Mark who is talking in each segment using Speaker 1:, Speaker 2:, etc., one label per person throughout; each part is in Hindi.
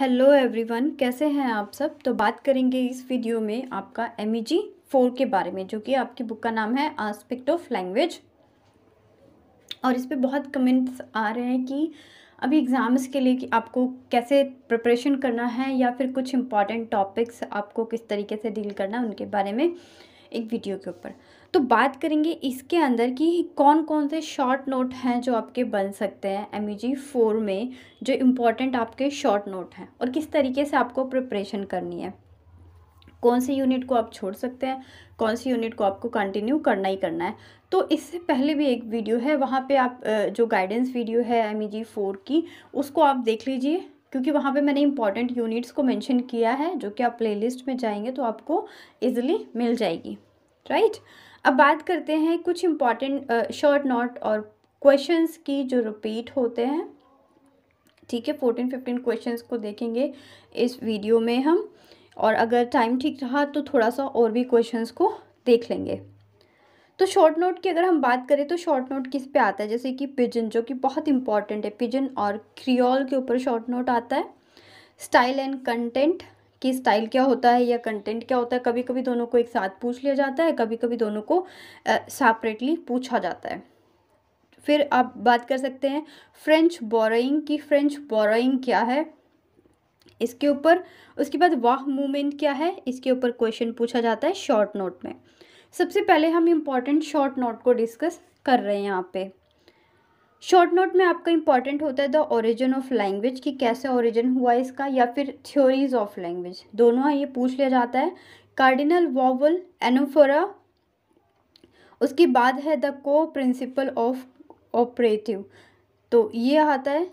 Speaker 1: हेलो एवरीवन कैसे हैं आप सब तो बात करेंगे इस वीडियो में आपका एम ई जी फोर के बारे में जो कि आपकी बुक का नाम है आस्पेक्ट ऑफ लैंग्वेज और इस पर बहुत कमेंट्स आ रहे हैं कि अभी एग्ज़ाम्स के लिए कि आपको कैसे प्रिपरेशन करना है या फिर कुछ इम्पॉर्टेंट टॉपिक्स आपको किस तरीके से डील करना है उनके बारे में एक वीडियो के ऊपर तो बात करेंगे इसके अंदर कि कौन कौन से शॉर्ट नोट हैं जो आपके बन सकते हैं एम जी फोर में जो इम्पोर्टेंट आपके शॉर्ट नोट हैं और किस तरीके से आपको प्रिपरेशन करनी है कौन सी यूनिट को आप छोड़ सकते हैं कौन सी यूनिट को आपको कंटिन्यू करना ही करना है तो इससे पहले भी एक वीडियो है वहाँ पे आप जो गाइडेंस वीडियो है एम ई जी फोर की उसको आप देख लीजिए क्योंकि वहाँ पे मैंने इंपॉर्टेंट यूनिट्स को मेंशन किया है जो कि आप प्लेलिस्ट में जाएंगे तो आपको इजीली मिल जाएगी राइट right? अब बात करते हैं कुछ इम्पॉर्टेंट शॉर्ट नोट और क्वेश्चंस की जो रिपीट होते हैं ठीक है फोर्टीन फिफ्टीन क्वेश्चंस को देखेंगे इस वीडियो में हम और अगर टाइम ठीक रहा तो थोड़ा सा और भी क्वेश्चंस को देख लेंगे तो शॉर्ट नोट की अगर हम बात करें तो शॉर्ट नोट किस पे आता है जैसे कि पिजन जो कि बहुत इंपॉर्टेंट है पिजन और क्रियोल के ऊपर शॉर्ट नोट आता है स्टाइल एंड कंटेंट कि स्टाइल क्या होता है या कंटेंट क्या होता है कभी कभी दोनों को एक साथ पूछ लिया जाता है कभी कभी दोनों को सेपरेटली पूछा जाता है फिर आप बात कर सकते हैं फ्रेंच बोराइंग की फ्रेंच बोरोइंग क्या है इसके ऊपर उसके बाद वाह मूवमेंट क्या है इसके ऊपर क्वेश्चन पूछा जाता है शॉर्ट नोट में सबसे पहले हम इम्पॉर्टेंट शॉर्ट नोट को डिस्कस कर रहे हैं यहाँ पे शॉर्ट नोट में आपका इंपॉर्टेंट होता है द ओरिजिन ऑफ लैंग्वेज कि कैसे ओरिजिन हुआ इसका या फिर थ्योरीज ऑफ लैंग्वेज दोनों ये पूछ लिया जाता है कार्डिनल वॉवल एनोफोरा उसके बाद है द को प्रिंसिपल ऑफ ऑपरेटिव तो ये आता है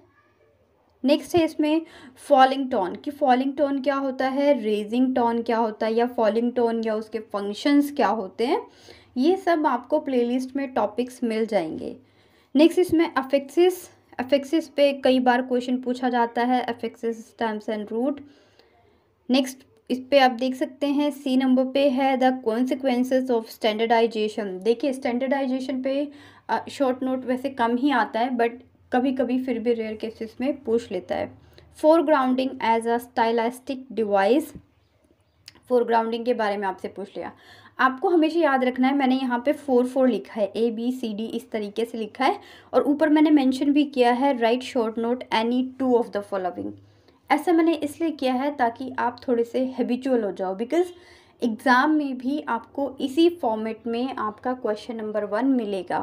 Speaker 1: नेक्स्ट है इसमें फॉलिंग टोन कि फॉलिंग टोन क्या होता है रेजिंग टोन क्या होता है या फॉलिंग टोन या उसके फंक्शंस क्या होते हैं ये सब आपको प्लेलिस्ट में टॉपिक्स मिल जाएंगे नेक्स्ट इसमें अफेक्सिस अफेक्सिस पे कई बार क्वेश्चन पूछा जाता है affixes stems and root next इस पर आप देख सकते हैं सी नंबर पे है द कॉन्सिक्वेंसेस ऑफ स्टैंडर्डाइजेशन देखिए स्टैंडर्डाइजेशन पे शॉर्ट नोट वैसे कम ही आता है बट कभी कभी फिर भी रेयर केसेस में पूछ लेता है फोरग्राउंडिंग एज अ स्टाइलास्टिक डिवाइस फोरग्राउंडिंग के बारे में आपसे पूछ लिया आपको हमेशा याद रखना है मैंने यहाँ पे फोर फोर लिखा है ए बी सी डी इस तरीके से लिखा है और ऊपर मैंने मेंशन भी किया है right short note any two of the following ऐसा मैंने इसलिए किया है ताकि आप थोड़े से हैबिचुअल हो जाओ बिकॉज एग्ज़ाम में भी आपको इसी फॉर्मेट में आपका क्वेश्चन नंबर वन मिलेगा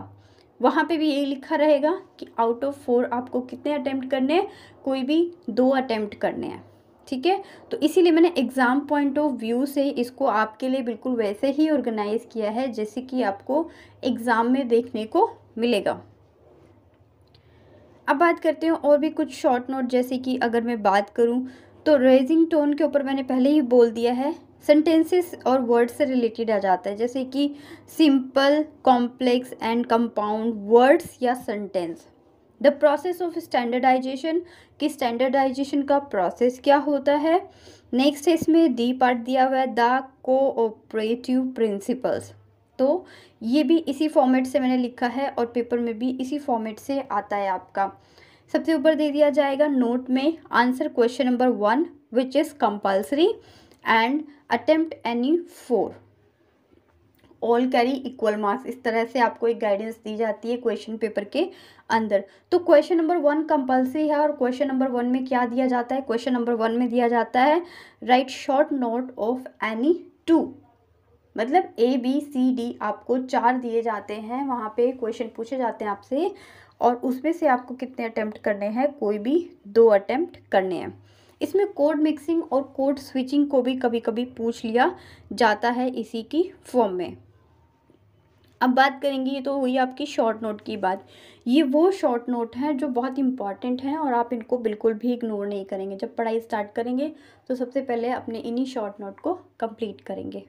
Speaker 1: वहाँ पे भी यही लिखा रहेगा कि आउट ऑफ फोर आपको कितने अटैम्प्ट करने हैं कोई भी दो अटैम्प्ट करने हैं ठीक है तो इसीलिए मैंने एग्ज़ाम पॉइंट ऑफ व्यू से इसको आपके लिए बिल्कुल वैसे ही ऑर्गेनाइज़ किया है जैसे कि आपको एग्ज़ाम में देखने को मिलेगा अब बात करते हैं और भी कुछ शॉर्ट नोट जैसे कि अगर मैं बात करूं तो रेजिंग टोन के ऊपर मैंने पहले ही बोल दिया है सेंटेंसेस और वर्ड से रिलेटेड आ जाता है जैसे कि simple complex and compound words या sentence the process of standardisation कि स्टैंडर्डाइजेशन का प्रोसेस क्या होता है नेक्स्ट है इसमें डी पार्ट दिया हुआ है द कोऑपरेटिव प्रिंसिपल्स तो ये भी इसी फॉर्मेट से मैंने लिखा है और पेपर में भी इसी फॉर्मेट से आता है आपका सबसे ऊपर दे दिया जाएगा नोट में answer question number one which is compulsory and attempt any four all carry equal marks इस तरह से आपको एक गाइडेंस दी जाती है क्वेश्चन पेपर के अंदर तो क्वेश्चन नंबर वन कंपलसरी है और क्वेश्चन नंबर वन में क्या दिया जाता है क्वेश्चन नंबर वन में दिया जाता है right short note of any two मतलब ए बी सी डी आपको चार दिए जाते हैं वहाँ पे क्वेश्चन पूछे जाते हैं आपसे और उसमें से आपको कितने अटैम्प्ट करने हैं कोई भी दो अटैम्प्ट करने हैं इसमें कोड मिक्सिंग और कोड स्विचिंग को भी कभी कभी पूछ लिया जाता है इसी की फॉर्म में अब बात करेंगे ये तो हुई आपकी शॉर्ट नोट की बात ये वो शॉर्ट नोट हैं जो बहुत इंपॉर्टेंट हैं और आप इनको बिल्कुल भी इग्नोर नहीं करेंगे जब पढ़ाई स्टार्ट करेंगे तो सबसे पहले अपने इन्हीं शॉर्ट नोट को कंप्लीट करेंगे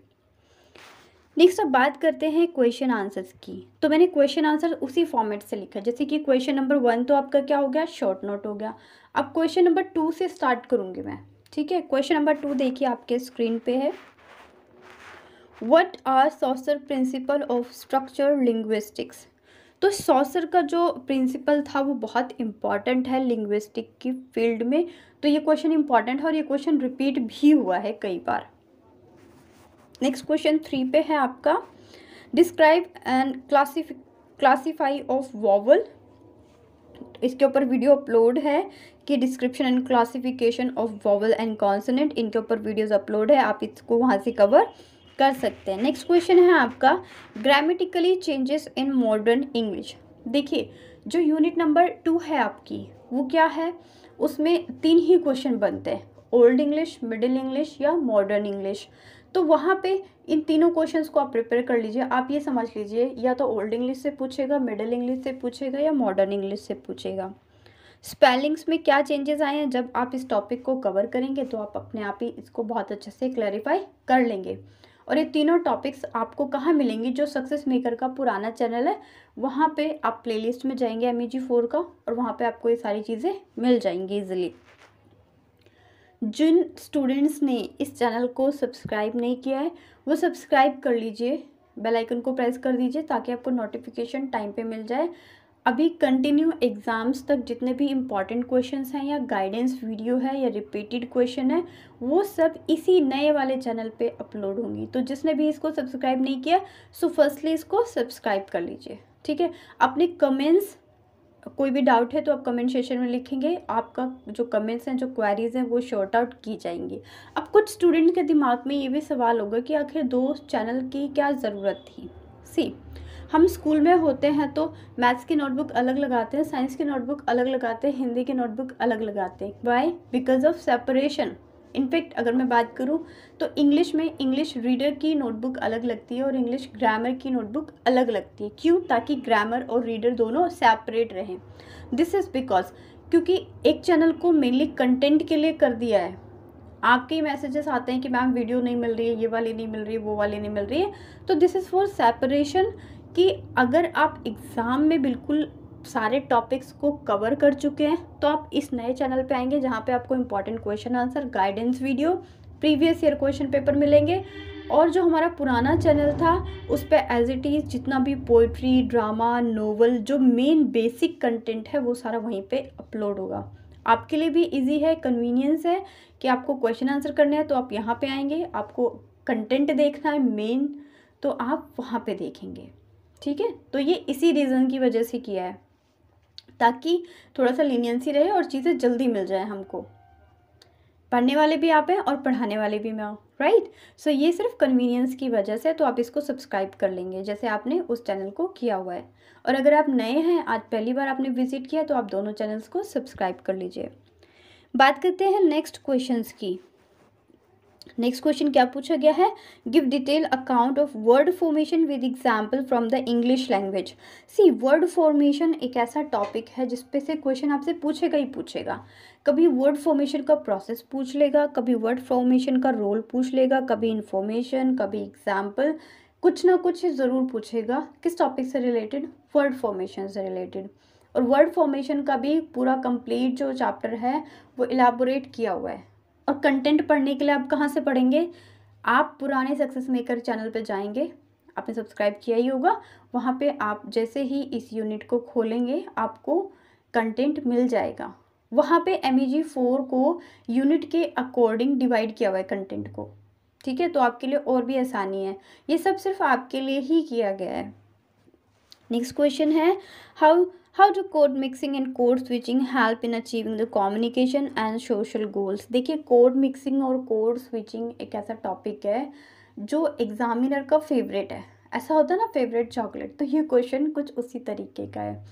Speaker 1: नेक्स्ट अब बात करते हैं क्वेश्चन आंसर्स की तो मैंने क्वेश्चन आंसर उसी फॉर्मेट से लिखा जैसे कि क्वेश्चन नंबर वन तो आपका क्या हो गया शॉर्ट नोट हो गया अब क्वेश्चन नंबर टू से स्टार्ट करूँगी मैं ठीक है क्वेश्चन नंबर टू देखिए आपके स्क्रीन पर है what are Saussure principle of structure linguistics तो सॉसर का जो प्रिंसिपल था वो बहुत इम्पॉर्टेंट है लिंग्विस्टिक की फील्ड में तो ये क्वेश्चन इंपॉर्टेंट है और ये क्वेश्चन रिपीट भी हुआ है कई बार नेक्स्ट क्वेश्चन थ्री पे है आपका डिस्क्राइब एंड क्लासीफिक क्लासीफाई ऑफ वॉवल इसके ऊपर वीडियो अपलोड है कि description and classification of vowel and consonant इनके ऊपर वीडियोज अपलोड है आप इसको वहाँ से कवर कर सकते हैं नेक्स्ट क्वेश्चन है आपका grammatically changes in modern English देखिए जो यूनिट नंबर टू है आपकी वो क्या है उसमें तीन ही क्वेश्चन बनते हैं ओल्ड इंग्लिश मिडिल इंग्लिश या मॉडर्न इंग्लिश तो वहाँ पे इन तीनों क्वेश्चंस को आप प्रिपेयर कर लीजिए आप ये समझ लीजिए या तो ओल्ड इंग्लिश से पूछेगा मिडिल इंग्लिश से पूछेगा या मॉडर्न इंग्लिश से पूछेगा स्पेलिंग्स में क्या चेंजेस आए हैं जब आप इस टॉपिक को कवर करेंगे तो आप अपने आप ही इसको बहुत अच्छे से क्लैरिफाई कर लेंगे और ये तीनों टॉपिक्स आपको कहाँ मिलेंगी जो सक्सेस मेकर का पुराना चैनल है वहाँ पे आप प्लेलिस्ट में जाएंगे एम जी फोर का और वहाँ पे आपको ये सारी चीज़ें मिल जाएंगी ईजिली जिन स्टूडेंट्स ने इस चैनल को सब्सक्राइब नहीं किया है वो सब्सक्राइब कर लीजिए बेल आइकन को प्रेस कर दीजिए ताकि आपको नोटिफिकेशन टाइम पे मिल जाए अभी कंटिन्यू एग्ज़ाम्स तक जितने भी इम्पॉर्टेंट क्वेश्चंस हैं या गाइडेंस वीडियो है या रिपीटेड क्वेश्चन है वो सब इसी नए वाले चैनल पे अपलोड होंगी तो जिसने भी इसको सब्सक्राइब नहीं किया सो फर्स्टली इसको सब्सक्राइब कर लीजिए ठीक है अपने कमेंट्स कोई भी डाउट है तो आप कमेंट सेशन में लिखेंगे आपका जो कमेंट्स हैं जो क्वेरीज हैं वो शॉर्ट आउट की जाएंगी अब कुछ स्टूडेंट के दिमाग में ये भी सवाल होगा कि आखिर दो चैनल की क्या ज़रूरत थी सी हम स्कूल में होते हैं तो मैथ्स की नोटबुक अलग लगाते हैं साइंस की नोटबुक अलग लगाते हैं हिंदी की नोटबुक अलग लगाते हैं why because of separation in fact अगर मैं बात करूँ तो इंग्लिश में इंग्लिश रीडर की नोटबुक अलग लगती है और इंग्लिश ग्रामर की नोटबुक अलग लगती है क्यों ताकि ग्रामर और रीडर दोनों सेपरेट रहें दिस इज़ बिकॉज क्योंकि एक चैनल को मेनली कंटेंट के लिए कर दिया है आपके मैसेजेस आते हैं कि मैम वीडियो नहीं मिल रही है ये वाली नहीं मिल रही है वो वाली नहीं मिल रही है तो दिस इज़ फॉर सेपरेशन कि अगर आप एग्ज़ाम में बिल्कुल सारे टॉपिक्स को कवर कर चुके हैं तो आप इस नए चैनल पे आएंगे जहाँ पे आपको important question answer guidance video previous year question paper मिलेंगे और जो हमारा पुराना चैनल था उस पर एज इट इज़ जितना भी पोइट्री ड्रामा नोवेल जो मेन बेसिक कंटेंट है वो सारा वहीं पर अपलोड होगा आपके लिए भी इजी है कन्वीनियंस है कि आपको क्वेश्चन आंसर करने हैं तो आप यहाँ पे आएंगे आपको कंटेंट देखना है मेन तो आप वहाँ पे देखेंगे ठीक है तो ये इसी रीज़न की वजह से किया है ताकि थोड़ा सा लीनियंसी रहे और चीज़ें जल्दी मिल जाए हमको पढ़ने वाले भी आप हैं और पढ़ाने वाले भी मैं हूँ राइट सो ये सिर्फ कन्वीनियंस की वजह से तो आप इसको सब्सक्राइब कर लेंगे जैसे आपने उस चैनल को किया हुआ है और अगर आप नए हैं आज पहली बार आपने विजिट किया तो आप दोनों चैनल्स को सब्सक्राइब कर लीजिए बात करते हैं नेक्स्ट क्वेश्चंस की नेक्स्ट क्वेश्चन क्या पूछा गया है give detail account of word formation with example from the English language see word formation एक ऐसा टॉपिक है जिस पे से क्वेश्चन आपसे पूछेगा ही पूछेगा कभी वर्ड फॉर्मेशन का प्रोसेस पूछ लेगा कभी वर्ड फॉर्मेशन का रोल पूछ लेगा कभी इन्फॉर्मेशन कभी एग्जाम्पल कुछ ना कुछ ज़रूर पूछेगा किस टॉपिक से रिलेटेड वर्ड फॉर्मेशन से रिलेटेड और वर्ड फॉर्मेशन का भी पूरा कंप्लीट जो चैप्टर है वो इलाबोरेट किया हुआ है और कंटेंट पढ़ने के लिए आप कहाँ से पढ़ेंगे आप पुराने सक्सेस मेकर चैनल पर जाएंगे आपने सब्सक्राइब किया ही होगा वहाँ पे आप जैसे ही इस यूनिट को खोलेंगे आपको कंटेंट मिल जाएगा वहाँ पे एम ई जी फोर को यूनिट के अकॉर्डिंग डिवाइड किया हुआ है कंटेंट को ठीक है तो आपके लिए और भी आसानी है ये सब सिर्फ आपके लिए ही किया गया है नेक्स्ट क्वेश्चन है how how do code mixing and code switching help in achieving the communication and social goals देखिए कोड मिक्सिंग और कोड स्विचिंग एक ऐसा टॉपिक है जो एग्जामिनर का फेवरेट है ऐसा होता है ना फेवरेट चॉकलेट तो ये क्वेश्चन कुछ उसी तरीके का है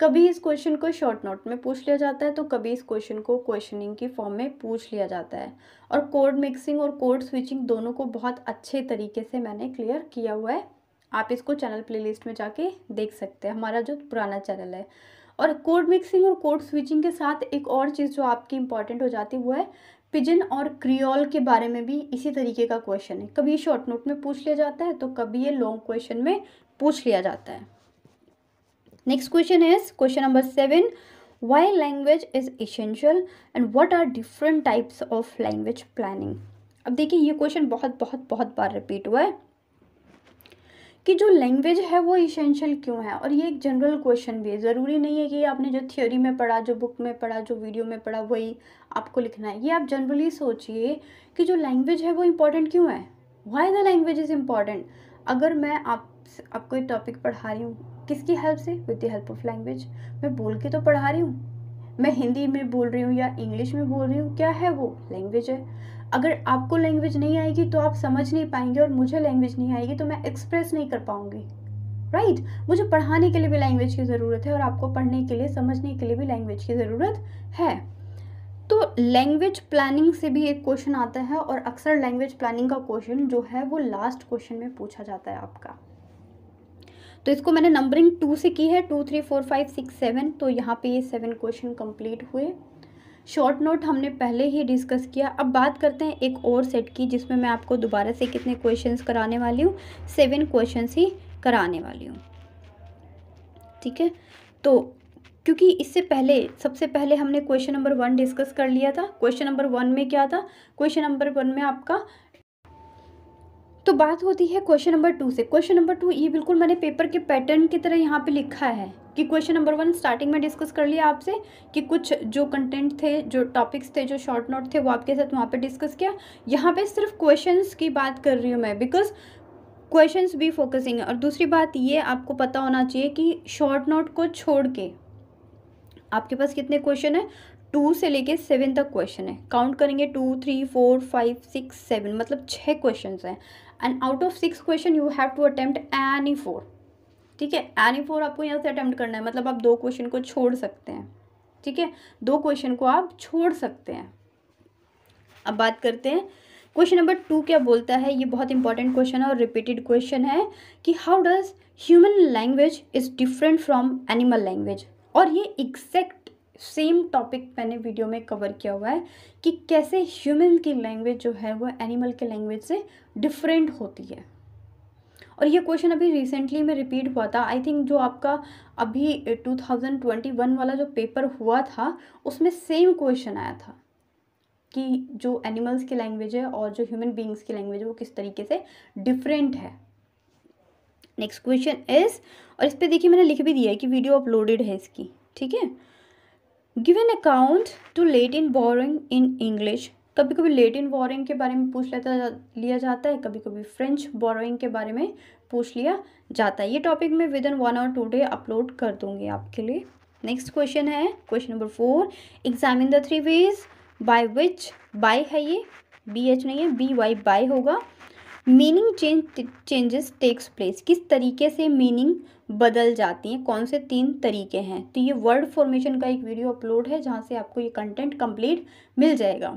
Speaker 1: कभी इस क्वेश्चन को शॉर्ट नोट में पूछ लिया जाता है तो कभी इस क्वेश्चन को क्वेश्चनिंग की फॉर्म में पूछ लिया जाता है और कोड मिक्सिंग और कोड स्विचिंग दोनों को बहुत अच्छे तरीके से मैंने क्लियर किया हुआ है आप इसको चैनल प्लेलिस्ट में जाके देख सकते हैं हमारा जो पुराना चैनल है और कोड मिक्सिंग और कोड स्विचिंग के साथ एक और चीज़ जो आपकी इंपॉर्टेंट हो जाती है वो है पिजन और क्रियोल के बारे में भी इसी तरीके का क्वेश्चन है कभी शॉर्ट नोट में पूछ लिया जाता है तो कभी ये लॉन्ग क्वेश्चन में पूछ लिया जाता है next question is question number seven why language is essential and what are different types of language planning अब देखिए ये क्वेश्चन बहुत बहुत बहुत बार रिपीट हुआ है कि जो लैंग्वेज है वो इसेंशियल क्यों है और ये एक जनरल क्वेश्चन भी है ज़रूरी नहीं है कि आपने जो थ्योरी में पढ़ा जो बुक में पढ़ा जो वीडियो में पढ़ा वही आपको लिखना है ये आप जनरली सोचिए कि जो लैंग्वेज है वो इम्पॉर्टेंट क्यों है why the language is important अगर मैं आप आपको एक टॉपिक पढ़ा रही हूँ किसकी हेल्प से with the help of language मैं बोल के तो पढ़ा रही हूँ मैं हिंदी में बोल रही हूँ या इंग्लिश में बोल रही हूँ क्या है वो लैंग्वेज है अगर आपको लैंग्वेज नहीं आएगी तो आप समझ नहीं पाएंगे और मुझे लैंग्वेज नहीं आएगी तो मैं एक्सप्रेस नहीं कर पाऊँगी राइट right? मुझे पढ़ाने के लिए भी लैंग्वेज की ज़रूरत है और आपको पढ़ने के लिए समझने के लिए भी लैंग्वेज की ज़रूरत है तो लैंग्वेज प्लानिंग से भी एक क्वेश्चन आता है और अक्सर लैंग्वेज प्लानिंग का क्वेश्चन जो है वो लास्ट क्वेश्चन में पूछा जाता है आपका तो इसको मैंने नंबरिंग टू से की है two three four five six seven तो यहाँ पे ये सेवन क्वेश्चन कंप्लीट हुए शॉर्ट नोट हमने पहले ही डिस्कस किया अब बात करते हैं एक और सेट की जिसमें मैं आपको दोबारा से कितने क्वेश्चंस कराने वाली हूँ सेवन क्वेश्चंस ही कराने वाली हूँ ठीक है तो क्योंकि इससे पहले सबसे पहले हमने क्वेश्चन नंबर वन डिस्कस कर लिया था क्वेश्चन नंबर वन में क्या था क्वेश्चन नंबर वन में आपका तो बात होती है क्वेश्चन नंबर टू से क्वेश्चन नंबर टू ये बिल्कुल मैंने पेपर के पैटर्न की तरह यहाँ पे लिखा है कि क्वेश्चन नंबर वन स्टार्टिंग में डिस्कस कर लिया आपसे कि कुछ जो कंटेंट थे जो टॉपिक्स थे जो शॉर्ट नोट थे वो आपके साथ वहाँ पे डिस्कस किया यहाँ पे सिर्फ क्वेश्चंस की बात कर रही हूँ मैं बिकॉज क्वेश्चंस भी फोकसिंग है और दूसरी बात ये आपको पता होना चाहिए कि शॉर्ट नोट को छोड़ के आपके पास कितने क्वेश्चन है टू से लेके सेवन तक क्वेश्चन है काउंट करेंगे two three four five six seven मतलब छः क्वेश्चन हैं and out of six question you have to attempt any four ठीक है एनी फोर आपको यहाँ से अटैम्प्ट करना है मतलब आप दो क्वेश्चन को छोड़ सकते हैं ठीक है दो क्वेश्चन को आप छोड़ सकते हैं अब बात करते हैं क्वेश्चन नंबर टू क्या बोलता है ये बहुत इंपॉर्टेंट क्वेश्चन है और रिपीटेड क्वेश्चन है कि how does human language is different from animal language और ये एग्जैक्ट सेम टॉपिक मैंने वीडियो में कवर किया हुआ है कि कैसे ह्यूमन की लैंग्वेज जो है वह एनिमल के लैंग्वेज से डिफरेंट होती है और ये क्वेश्चन अभी रिसेंटली में रिपीट हुआ था आई थिंक जो आपका अभी 2021 eh, वाला जो पेपर हुआ था उसमें सेम क्वेश्चन आया था कि जो एनिमल्स की लैंग्वेज है और जो ह्यूमन बींग्स की लैंग्वेज है वो किस तरीके से डिफरेंट है नेक्स्ट क्वेश्चन इज़ और इस पर देखिए मैंने लिख भी दिया है कि वीडियो अपलोडेड है इसकी ठीक है give an account to Latin borrowing in English कभी कभी लेट इन बोरिंग के बारे में पूछ लेता लिया जाता है कभी कभी फ्रेंच बोरिंग के बारे में पूछ लिया जाता है ये टॉपिक मैं विद इन वन और टू डे अपलोड कर दूंगी आपके लिए नेक्स्ट क्वेश्चन है question number four examine the three ways by which by है ये बी एच नहीं है बी वाई बाय होगा meaning change changes takes place किस तरीके से मीनिंग बदल जाती हैं कौन से तीन तरीके हैं तो ये वर्ड फॉर्मेशन का एक वीडियो अपलोड है जहाँ से आपको ये कंटेंट कंप्लीट मिल जाएगा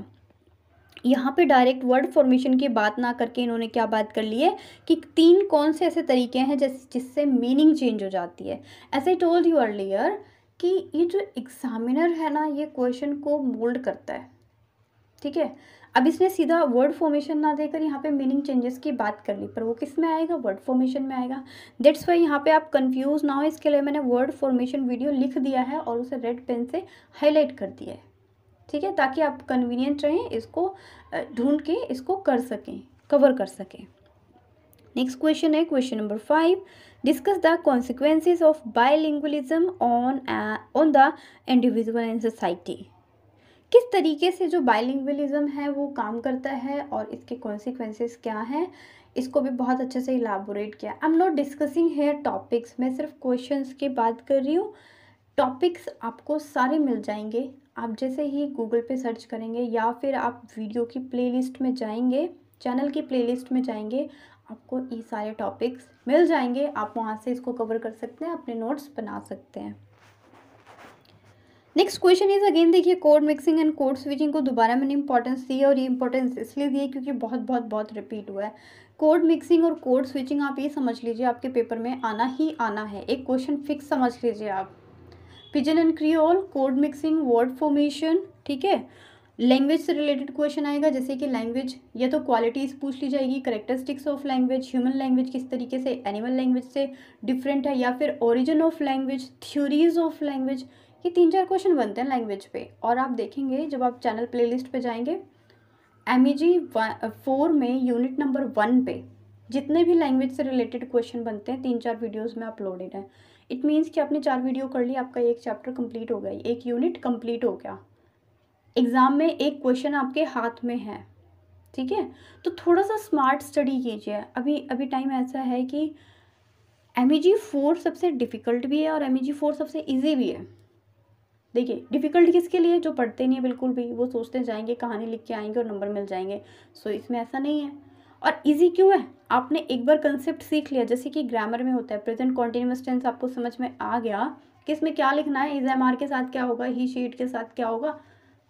Speaker 1: यहाँ पे डायरेक्ट वर्ड फॉर्मेशन की बात ना करके इन्होंने क्या बात कर ली है कि तीन कौन से ऐसे तरीके हैं जिस जिससे मीनिंग चेंज हो जाती है as I told you earlier कि ये जो एग्ज़ामिनर है ना ये क्वेश्चन को मोल्ड करता है ठीक है अब इसने सीधा वर्ड फॉर्मेशन ना देकर यहाँ पे मीनिंग चेंजेस की बात कर ली पर वो किस में आएगा वर्ड फॉर्मेशन में आएगा डेट्स वाई यहाँ पे आप कंफ्यूज ना हो इसके लिए मैंने वर्ड फॉर्मेशन वीडियो लिख दिया है और उसे रेड पेन से हाईलाइट कर दिया है ठीक है ताकि आप कन्वीनियंट रहें इसको ढूंढ के इसको कर सकें कवर कर सकें नेक्स्ट क्वेश्चन है question number five discuss the consequences of bilingualism on on the individual and society किस तरीके से जो बाइलिंगलिज़म है वो काम करता है और इसके कॉन्सिक्वेंसेस क्या हैं इसको भी बहुत अच्छे से इलाबोरेट किया I am not discussing here topics मैं सिर्फ क्वेश्चंस की बात कर रही हूँ टॉपिक्स आपको सारे मिल जाएंगे आप जैसे ही गूगल पे सर्च करेंगे या फिर आप वीडियो की प्लेलिस्ट में जाएंगे चैनल की प्लेलिस्ट में जाएंगे आपको ये सारे टॉपिक्स मिल जाएंगे आप वहाँ से इसको कवर कर सकते हैं अपने नोट्स बना सकते हैं नेक्स्ट क्वेश्चन इज अगेन देखिए code mixing and code switching को दोबारा मैंने इंपॉर्टेंस दी है और ये इंपॉर्टेंस इसलिए दी है क्योंकि बहुत बहुत बहुत रिपीट हुआ है कोड मिक्सिंग और कोड स्विचिंग आप ये समझ लीजिए आपके पेपर में आना ही आना है एक क्वेश्चन फिक्स समझ लीजिए आप pidgin and creole code mixing word formation ठीक है लैंग्वेज से रिलेटेड क्वेश्चन आएगा जैसे कि लैंग्वेज या तो क्वालिटीज़ पूछ ली जाएगी characteristics of language human language किस तरीके से एनिमल लैंग्वेज से डिफरेंट है या फिर origin of language theories of language ये तीन चार क्वेश्चन बनते हैं लैंग्वेज पे और आप देखेंगे जब आप चैनल प्लेलिस्ट पे जाएंगे एम ई जी फोर में यूनिट नंबर वन पे जितने भी लैंग्वेज से रिलेटेड क्वेश्चन बनते हैं तीन चार वीडियोस में अपलोडेड है इट मीन्स कि आपने चार वीडियो कर ली आपका एक चैप्टर कम्प्लीट हो गया एक यूनिट कम्प्लीट हो गया एग्ज़ाम में एक क्वेश्चन आपके हाथ में है ठीक है तो थोड़ा सा स्मार्ट स्टडी कीजिए अभी अभी टाइम ऐसा है कि एम ई जी फोर सबसे डिफ़िकल्ट भी है और एम ई जी फोर सबसे ईजी भी है देखिए डिफ़िकल्ट किसके लिए जो पढ़ते नहीं है बिल्कुल भी वो सोचते जाएंगे कहानी लिख के आएंगे और नंबर मिल जाएंगे सो इसमें ऐसा नहीं है और इजी क्यों है आपने एक बार कंसेप्ट सीख लिया जैसे कि ग्रामर में होता है प्रेजेंट कॉन्टिन्यूस टेंस आपको समझ में आ गया कि इसमें क्या लिखना है इज एम आर के साथ क्या होगा ही शीट के साथ क्या होगा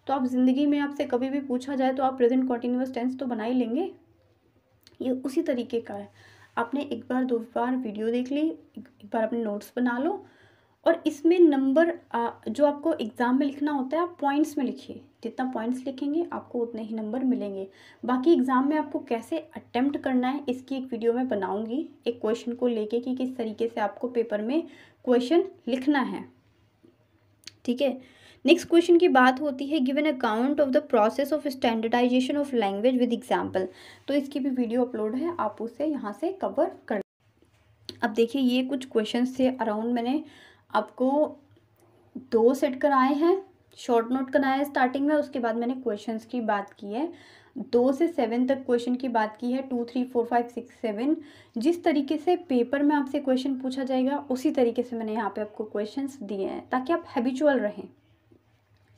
Speaker 1: तो आप ज़िंदगी में आपसे कभी भी पूछा जाए तो आप प्रेजेंट कॉन्टिन्यूस टेंस तो बना ही लेंगे ये उसी तरीके का है आपने एक बार दो बार वीडियो देख ली एक बार अपने नोट्स बना लो और इसमें नंबर जो आपको एग्ज़ाम में लिखना होता है आप पॉइंट्स में लिखिए जितना पॉइंट्स लिखेंगे आपको उतने ही नंबर मिलेंगे बाकी एग्ज़ाम में आपको कैसे अटेम्प्ट करना है इसकी एक वीडियो मैं बनाऊंगी एक क्वेश्चन को लेके कि किस तरीके से आपको पेपर में क्वेश्चन लिखना है ठीक है नेक्स्ट क्वेश्चन की बात होती है given account of the process of standardization of language with example तो इसकी भी वीडियो अपलोड है आप उसे यहाँ से कवर कर अब देखिए ये कुछ क्वेश्चन थे अराउंड मैंने आपको दो सेट कराए हैं शॉर्ट नोट कराया है स्टार्टिंग में उसके बाद मैंने क्वेश्चंस की बात की है दो से सेवन तक क्वेश्चन की बात की है two three four five six seven जिस तरीके से पेपर में आपसे क्वेश्चन पूछा जाएगा उसी तरीके से मैंने यहाँ पे आपको क्वेश्चंस दिए हैं ताकि आप हैबिचुअल रहें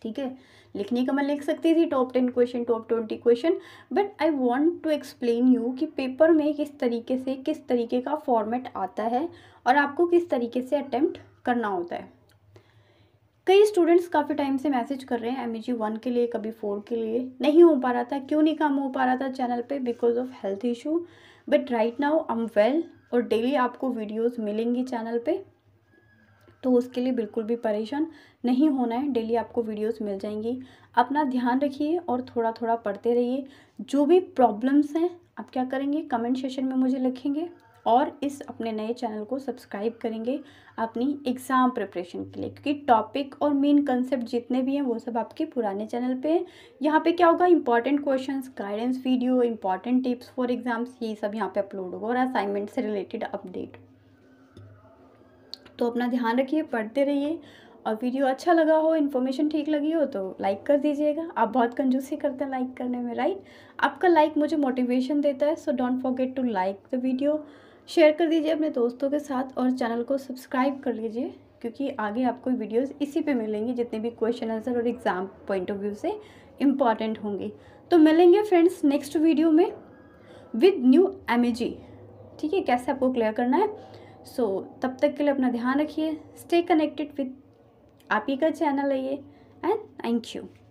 Speaker 1: ठीक है लिखने का मैं लिख सकती थी top ten question top twenty question but I want to explain you कि पेपर में किस तरीके से किस तरीके का फॉर्मेट आता है और आपको किस तरीके से अटैम्प्ट करना होता है कई स्टूडेंट्स काफ़ी टाइम से मैसेज कर रहे हैं एम जी वन के लिए कभी फोर के लिए नहीं हो पा रहा था क्यों नहीं काम हो पा रहा था चैनल पे because of health issue but right now I am well और डेली आपको वीडियोस मिलेंगी चैनल पे तो उसके लिए बिल्कुल भी परेशान नहीं होना है डेली आपको वीडियोस मिल जाएंगी अपना ध्यान रखिए और थोड़ा थोड़ा पढ़ते रहिए जो भी प्रॉब्लम्स हैं आप क्या करेंगे कमेंट सेशन में मुझे लिखेंगे और इस अपने नए चैनल को सब्सक्राइब करेंगे अपनी एग्ज़ाम प्रिपरेशन के लिए क्योंकि टॉपिक और मेन कंसेप्ट जितने भी हैं वो सब आपके पुराने चैनल पे हैं यहाँ पे क्या होगा important questions guidance video important tips for exams ये सब यहाँ पे अपलोड होगा और असाइनमेंट से रिलेटेड अपडेट तो अपना ध्यान रखिए पढ़ते रहिए और वीडियो अच्छा लगा हो इन्फॉर्मेशन ठीक लगी हो तो लाइक कर दीजिएगा आप बहुत कंजूसी करते हैं लाइक करने में राइट आपका लाइक मुझे मोटिवेशन देता है so don't forget to like the video share कर दीजिए अपने दोस्तों के साथ और चैनल को सब्सक्राइब कर लीजिए क्योंकि आगे आपको वीडियोस इसी पे मिलेंगी जितने भी क्वेश्चन आंसर और एग्ज़ाम पॉइंट ऑफ व्यू से इम्पॉर्टेंट होंगे तो मिलेंगे फ्रेंड्स नेक्स्ट वीडियो में विद न्यू एम ठीक है कैसे आपको क्लियर करना है सो so, तब तक के लिए अपना ध्यान रखिए स्टे कनेक्टेड विद आप ही का चैनल है ये एंड थैंक यू